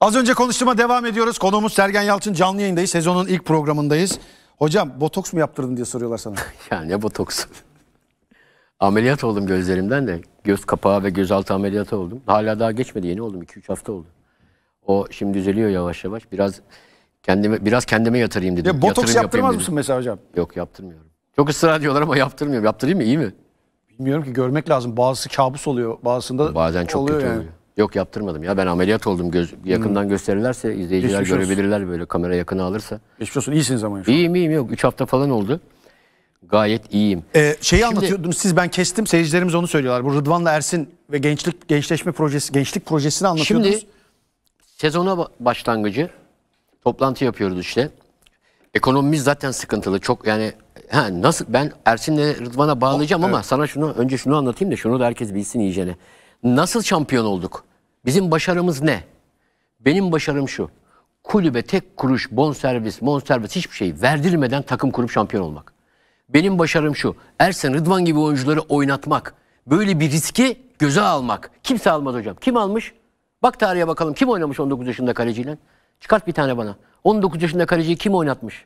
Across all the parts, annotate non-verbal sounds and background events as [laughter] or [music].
Az önce konuştuğuma devam ediyoruz. Konuğumuz Sergen Yalçın canlı yayındayız. Sezonun ilk programındayız. Hocam botoks mu yaptırdın diye soruyorlar sana. [laughs] ya ne botoks? Ameliyat oldum gözlerimden de. Göz kapağı ve gözaltı ameliyatı oldum. Hala daha geçmedi yeni oldum. 2-3 hafta oldu. O şimdi düzeliyor yavaş yavaş. Biraz kendime biraz kendime yatırayım dedim. Ya botoks Yatırım yaptırmaz mısın mesela hocam? Yok yaptırmıyorum. Çok ısrar ediyorlar ama yaptırmıyorum. Yaptırayım mı iyi mi? Bilmiyorum ki görmek lazım. Bazısı kabus oluyor. Bazısında Bazen çok oluyor kötü yani. oluyor. Yok yaptırmadım ya ben ameliyat oldum. Göz, yakından hmm. gösterirlerse izleyiciler Geçmiş görebilirler olsun. böyle kamera yakını alırsa. Geçmiş olsun iyisiniz ama. İyiyim an. iyiyim yok 3 hafta falan oldu. Gayet iyiyim. Ee, şeyi Şimdi, anlatıyordunuz siz ben kestim seyircilerimiz onu söylüyorlar. Bu Rıdvan'la Ersin ve gençlik gençleşme projesi gençlik projesini anlatıyordunuz. Şimdi sezona başlangıcı toplantı yapıyoruz işte. Ekonomimiz zaten sıkıntılı. Çok yani ha, nasıl ben Ersin'le Rıdvan'a bağlayacağım oh, ama evet. sana şunu önce şunu anlatayım da şunu da herkes bilsin iyicene. Nasıl şampiyon olduk? Bizim başarımız ne? Benim başarım şu. Kulübe tek kuruş bonservis, monservis hiçbir şey verdirmeden takım kurup şampiyon olmak. Benim başarım şu. Ersen Rıdvan gibi oyuncuları oynatmak. Böyle bir riski göze almak. Kimse almaz hocam. Kim almış? Bak tarihe bakalım. Kim oynamış 19 yaşında kaleciyle? Çıkart bir tane bana. 19 yaşında kaleciyi kim oynatmış?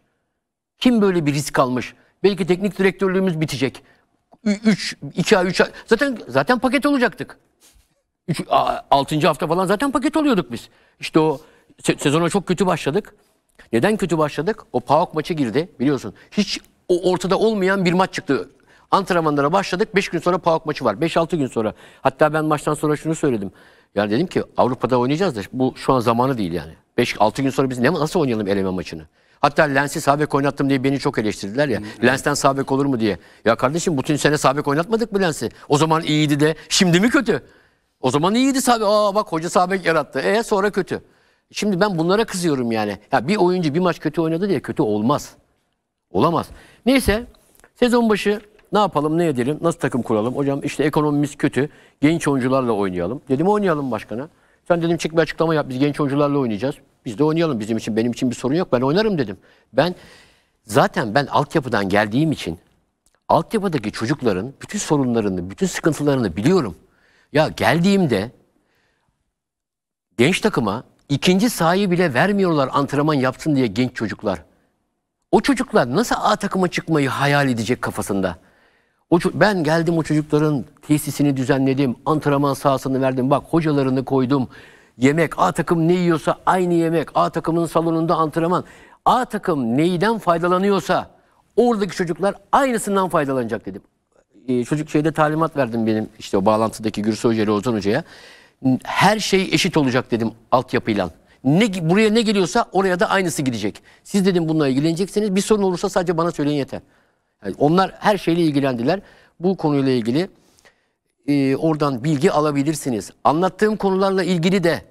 Kim böyle bir risk almış? Belki teknik direktörlüğümüz bitecek. 3 2 ay 3 ay zaten zaten paket olacaktık. Üç, a, hafta falan zaten paket oluyorduk biz. İşte o se sezona çok kötü başladık. Neden kötü başladık? O PAOK maçı girdi biliyorsun. Hiç o ortada olmayan bir maç çıktı. Antrenmanlara başladık. 5 gün sonra PAOK maçı var. 5-6 gün sonra. Hatta ben maçtan sonra şunu söyledim. Yani dedim ki Avrupa'da oynayacağız da bu şu an zamanı değil yani. 5-6 gün sonra biz ne, nasıl oynayalım eleme maçını? Hatta Lens'i sabek oynattım diye beni çok eleştirdiler ya. Hmm. Lens'ten sabek olur mu diye. Ya kardeşim bütün sene sabek oynatmadık mı Lens'i? O zaman iyiydi de şimdi mi kötü? O zaman iyiydi sabi. Aa bak hoca sahabe yarattı. E sonra kötü. Şimdi ben bunlara kızıyorum yani. Ya bir oyuncu bir maç kötü oynadı diye kötü olmaz. Olamaz. Neyse sezon başı ne yapalım ne edelim nasıl takım kuralım. Hocam işte ekonomimiz kötü genç oyuncularla oynayalım. Dedim oynayalım başkana. Sen dedim çık bir açıklama yap biz genç oyuncularla oynayacağız. Biz de oynayalım bizim için benim için bir sorun yok ben oynarım dedim. Ben zaten ben altyapıdan geldiğim için altyapıdaki çocukların bütün sorunlarını bütün sıkıntılarını biliyorum. Ya geldiğimde genç takıma ikinci sahayı bile vermiyorlar antrenman yapsın diye genç çocuklar. O çocuklar nasıl A takıma çıkmayı hayal edecek kafasında? O ben geldim o çocukların tesisini düzenledim, antrenman sahasını verdim. Bak hocalarını koydum. Yemek A takım ne yiyorsa aynı yemek. A takımın salonunda antrenman. A takım neyden faydalanıyorsa oradaki çocuklar aynısından faydalanacak dedim. Ee, çocuk şeyde talimat verdim benim işte o bağlantıdaki Gürsü Hoca ile Ozan Hoca'ya. Her şey eşit olacak dedim altyapıyla. Ne, buraya ne geliyorsa oraya da aynısı gidecek. Siz dedim bununla ilgilenecekseniz bir sorun olursa sadece bana söyleyin yeter. Yani onlar her şeyle ilgilendiler. Bu konuyla ilgili e, oradan bilgi alabilirsiniz. Anlattığım konularla ilgili de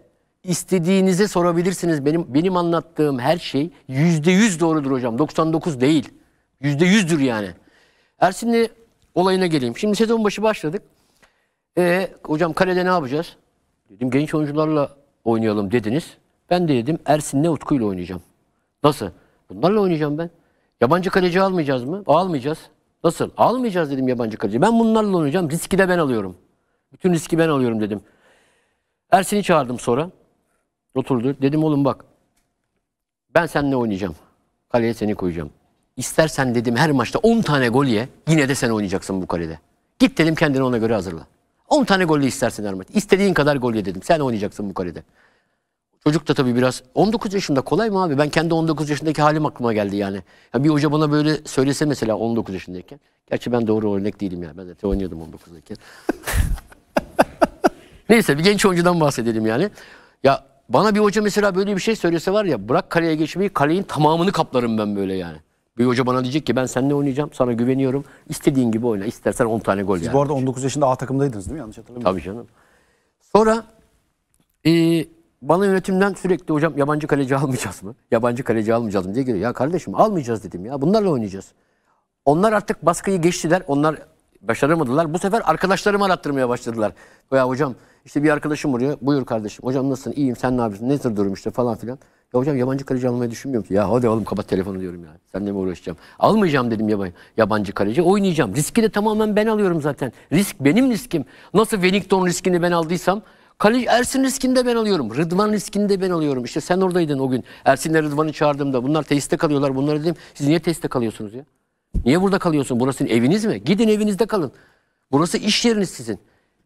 istediğinize sorabilirsiniz. Benim benim anlattığım her şey yüzde yüz doğrudur hocam. 99 değil. Yüzde yüzdür yani. Ersin'le olayına geleyim. Şimdi sezon başı başladık. E, hocam kalede ne yapacağız? Dedim genç oyuncularla oynayalım dediniz. Ben de dedim Ersin'le Utku'yla oynayacağım. Nasıl? Bunlarla oynayacağım ben. Yabancı kaleci almayacağız mı? Almayacağız. Nasıl? Almayacağız dedim yabancı kaleci. Ben bunlarla oynayacağım. Riski de ben alıyorum. Bütün riski ben alıyorum dedim. Ersin'i çağırdım sonra. Oturdu. Dedim oğlum bak. Ben seninle oynayacağım. Kaleye seni koyacağım. İstersen dedim her maçta 10 tane gol ye yine de sen oynayacaksın bu kalede. Git dedim kendini ona göre hazırla. 10 tane golle istersen her maç. İstediğin kadar gol ye dedim. Sen oynayacaksın bu kalede. Çocuk da tabii biraz 19 yaşında kolay mı abi? Ben kendi 19 yaşındaki halim aklıma geldi yani. Ya bir hoca bana böyle söylese mesela 19 yaşındayken. Gerçi ben doğru örnek değilim ya. Ben de oynuyordum 19'dayken. [laughs] Neyse bir genç oyuncudan bahsedelim yani. Ya bana bir hoca mesela böyle bir şey söylese var ya bırak kaleye geçmeyi kaleyin tamamını kaplarım ben böyle yani. Bir hoca bana diyecek ki ben seninle oynayacağım. Sana güveniyorum. İstediğin gibi oyna. İstersen 10 tane gol. Siz yani. bu arada 19 yaşında A takımdaydınız değil mi? Yanlış hatırlamıyorum. Tabii canım. Sonra e, bana yönetimden sürekli hocam yabancı kaleci almayacağız mı? Yabancı kaleci almayacağız mı diye geliyor. Ya kardeşim almayacağız dedim ya. Bunlarla oynayacağız. Onlar artık baskıyı geçtiler. Onlar başaramadılar. Bu sefer arkadaşlarımı arattırmaya başladılar. Ya hocam işte bir arkadaşım vuruyor. Buyur kardeşim. Hocam nasılsın? İyiyim. Sen ne yapıyorsun? Nedir durum işte falan filan. Ya hocam yabancı kaleci almayı düşünmüyorum ki. Ya hadi oğlum kapat telefonu diyorum ya. Seninle mi uğraşacağım? Almayacağım dedim yabancı, yabancı kaleci. Oynayacağım. Riski de tamamen ben alıyorum zaten. Risk benim riskim. Nasıl Wellington riskini ben aldıysam Kaleci Ersin riskini de ben alıyorum. Rıdvan riskini de ben alıyorum. İşte sen oradaydın o gün. Ersin'le Rıdvan'ı çağırdığımda bunlar tesiste kalıyorlar. Bunlara dedim siz niye tesiste kalıyorsunuz ya? Niye burada kalıyorsun? Burası eviniz mi? Gidin evinizde kalın. Burası iş yeriniz sizin.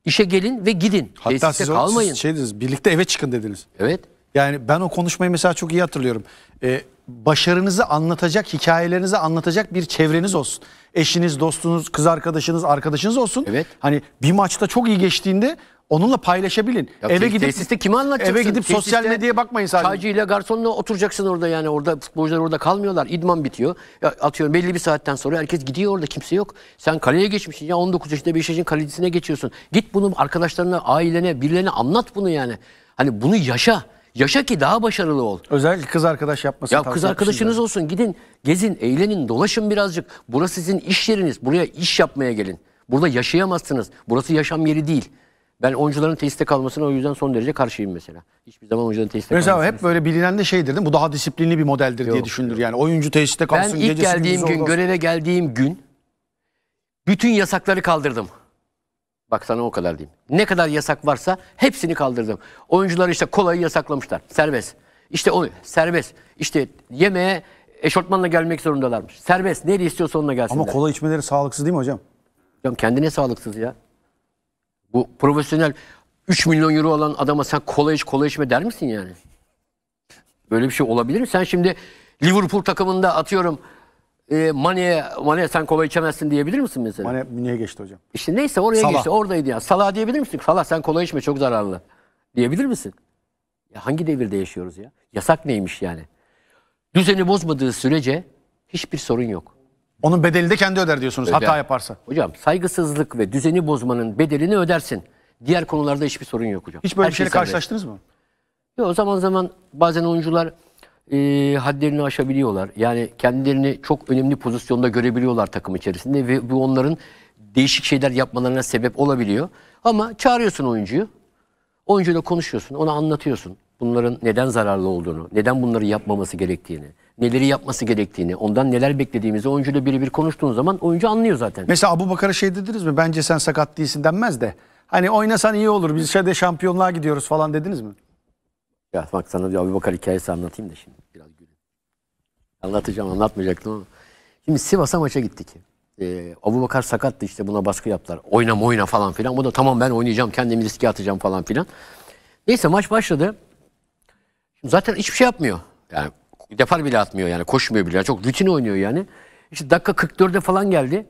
İşe gelin ve gidin. Hatta Tesiste siz, o, kalmayın. siz şey dediniz, birlikte eve çıkın dediniz. Evet. Yani ben o konuşmayı mesela çok iyi hatırlıyorum. Ee, başarınızı anlatacak, hikayelerinizi anlatacak bir çevreniz olsun. Eşiniz, dostunuz, kız arkadaşınız, arkadaşınız olsun. Evet. Hani bir maçta çok iyi geçtiğinde Onunla paylaşabilin. Ya eve gidip tesiste kim anlatacaksın? Eve gidip tesiste, sosyal medyaya bakmayın sadece. Çaycıyla garsonla oturacaksın orada yani orada futbolcular orada kalmıyorlar. İdman bitiyor. Ya atıyorum belli bir saatten sonra herkes gidiyor orada kimse yok. Sen kaleye geçmişsin ya 19 yaşında bir yaşın kalecisine geçiyorsun. Git bunu arkadaşlarına, ailene, birilerine anlat bunu yani. Hani bunu yaşa. Yaşa ki daha başarılı ol. Özellikle kız arkadaş yapmasın. Ya kız arkadaşınız yani. olsun gidin gezin eğlenin dolaşın birazcık. Burası sizin iş yeriniz. Buraya iş yapmaya gelin. Burada yaşayamazsınız. Burası yaşam yeri değil. Ben oyuncuların tesiste kalmasına o yüzden son derece karşıyım mesela. Hiçbir zaman oyuncuların tesiste mesela kalmasına. Mesela hep böyle bilinen de şeydir değil mi? Bu daha disiplinli bir modeldir yok, diye düşündür yani. Oyuncu tesiste kalsın. Ben ilk geldiğim gün, göreve geldiğim gün bütün yasakları kaldırdım. Bak sana o kadar diyeyim. Ne kadar yasak varsa hepsini kaldırdım. Oyuncular işte kolayı yasaklamışlar. Serbest. İşte onu serbest. İşte yemeğe eşortmanla gelmek zorundalarmış. Serbest. Nereye istiyorsa onunla gelsinler. Ama kola içmeleri sağlıksız değil mi hocam? Hocam kendine sağlıksız ya. Bu profesyonel 3 milyon euro alan adama sen kola iç kola içme der misin yani? Böyle bir şey olabilir mi? Sen şimdi Liverpool takımında atıyorum e, Mane'ye Mane sen kola içemezsin diyebilir misin mesela? Mane Münih'e geçti hocam. İşte neyse oraya Salah. geçti oradaydı ya. Salah diyebilir misin? Salah sen kola içme çok zararlı diyebilir misin? Ya hangi devirde yaşıyoruz ya? Yasak neymiş yani? Düzeni bozmadığı sürece hiçbir sorun yok. Onun bedelini de kendi öder diyorsunuz Öder. hata yaparsa. Hocam saygısızlık ve düzeni bozmanın bedelini ödersin. Diğer konularda hiçbir sorun yok hocam. Hiç böyle Her bir şeyle şey karşılaştınız mı? Yok zaman zaman bazen oyuncular e, hadlerini aşabiliyorlar. Yani kendilerini çok önemli pozisyonda görebiliyorlar takım içerisinde ve bu onların değişik şeyler yapmalarına sebep olabiliyor. Ama çağırıyorsun oyuncuyu. Oyuncuyla konuşuyorsun, ona anlatıyorsun. Bunların neden zararlı olduğunu, neden bunları yapmaması gerektiğini neleri yapması gerektiğini, ondan neler beklediğimizi oyuncuyla biri bir konuştuğun zaman oyuncu anlıyor zaten. Mesela Abu Bakar'a şey dediniz mi? Bence sen sakat değilsin denmez de. Hani oynasan iyi olur. Biz şeyde şampiyonluğa gidiyoruz falan dediniz mi? Ya bak sana bir Abu Bakar hikayesi anlatayım da şimdi. Biraz gülün. Anlatacağım anlatmayacaktım ama. Şimdi Sivas'a maça gittik. Ee, Abu Bakar sakattı işte buna baskı yaptılar. Oyna oyna falan filan. O da tamam ben oynayacağım kendimi riske atacağım falan filan. Neyse maç başladı. Şimdi zaten hiçbir şey yapmıyor. Yani Defar bile atmıyor yani. Koşmuyor bile. Yani çok rutin oynuyor yani. İşte dakika 44'e falan geldi.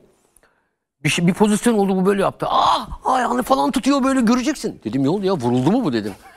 Bir, şey, bir pozisyon oldu bu böyle yaptı. Ah ayağını falan tutuyor böyle göreceksin. Dedim ne oldu ya vuruldu mu bu dedim.